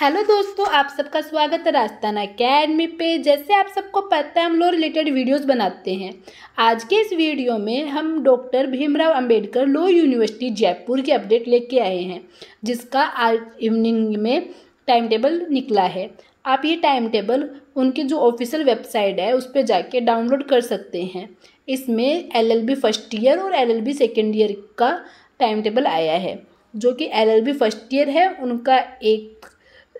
hello दोस्तों आप सबका स्वागत है राजस्थान अकेडमी पे जैसे आप सबको पता है हम लोग रिलेटेड वीडियोस बनाते हैं आज के इस वीडियो में हम doctor Bhimrao Ambedkar law university Jaipur की अपडेट लेके आए हैं जिसका आज इवनिंग में टाइम टेबल निकला है आप ये टाइम टेबल उनके जो ऑफिशियल वेबसाइट है उस पर जाके डाउनलोड कर सकते हैं इसमें एल फर्स्ट ईयर और एल सेकेंड ईयर का टाइम टेबल आया है जो कि एल फर्स्ट ईयर है उनका एक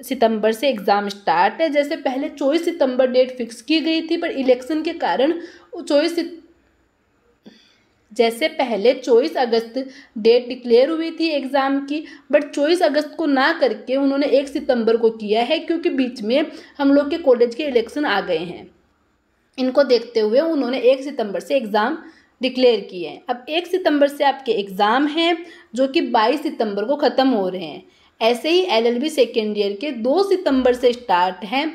सितंबर से एग्ज़ाम स्टार्ट है जैसे पहले चौबीस सितंबर डेट फिक्स की गई थी पर इलेक्शन के कारण चौबीस जैसे पहले चौबीस अगस्त डेट डिक्लेयर हुई थी एग्ज़ाम की बट चौबीस अगस्त को ना करके उन्होंने एक सितंबर को किया है क्योंकि बीच में हम लोग के कॉलेज के इलेक्शन आ गए हैं इनको देखते हुए उन्होंने एक सितंबर से एग्ज़ाम डिक्लेयर किए हैं अब एक सितंबर से आपके एग्ज़ाम हैं जो कि बाईस सितंबर को ख़त्म हो रहे हैं ऐसे ही एलएलबी सेकेंड ईयर के दो सितंबर से स्टार्ट हैं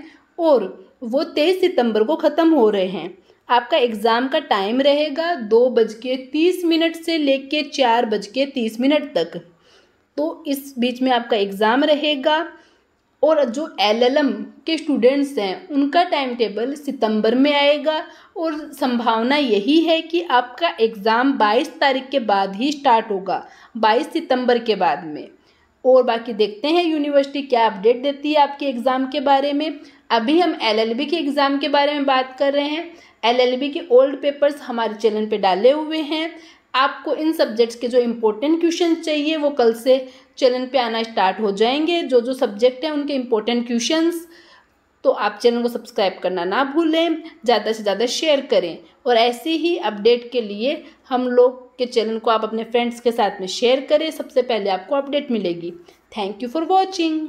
और वो तेईस सितंबर को ख़त्म हो रहे हैं आपका एग्ज़ाम का टाइम रहेगा दो बज के तीस मिनट से ले कर चार बज के तीस मिनट तक तो इस बीच में आपका एग्ज़ाम रहेगा और जो एलएलएम के स्टूडेंट्स हैं उनका टाइम टेबल सितंबर में आएगा और संभावना यही है कि आपका एग्ज़ाम 22 तारीख के बाद ही स्टार्ट होगा 22 सितंबर के बाद में और बाकी देखते हैं यूनिवर्सिटी क्या अपडेट देती है आपके एग्ज़ाम के बारे में अभी हम एलएलबी के एग्ज़ाम के बारे में बात कर रहे हैं एलएलबी के ओल्ड पेपर्स हमारे चैनल पे डाले हुए हैं आपको इन सब्जेक्ट्स के जो इम्पोर्टेंट क्वेश्चन चाहिए वो कल से चैनल पे आना स्टार्ट हो जाएंगे जो जो सब्जेक्ट हैं उनके इम्पोर्टेंट क्वेश्चन तो आप चैनल को सब्सक्राइब करना ना भूलें ज़्यादा से ज़्यादा शेयर करें और ऐसे ही अपडेट के लिए हम लोग के चैनल को आप अपने फ्रेंड्स के साथ में शेयर करें सबसे पहले आपको अपडेट मिलेगी थैंक यू फॉर वॉचिंग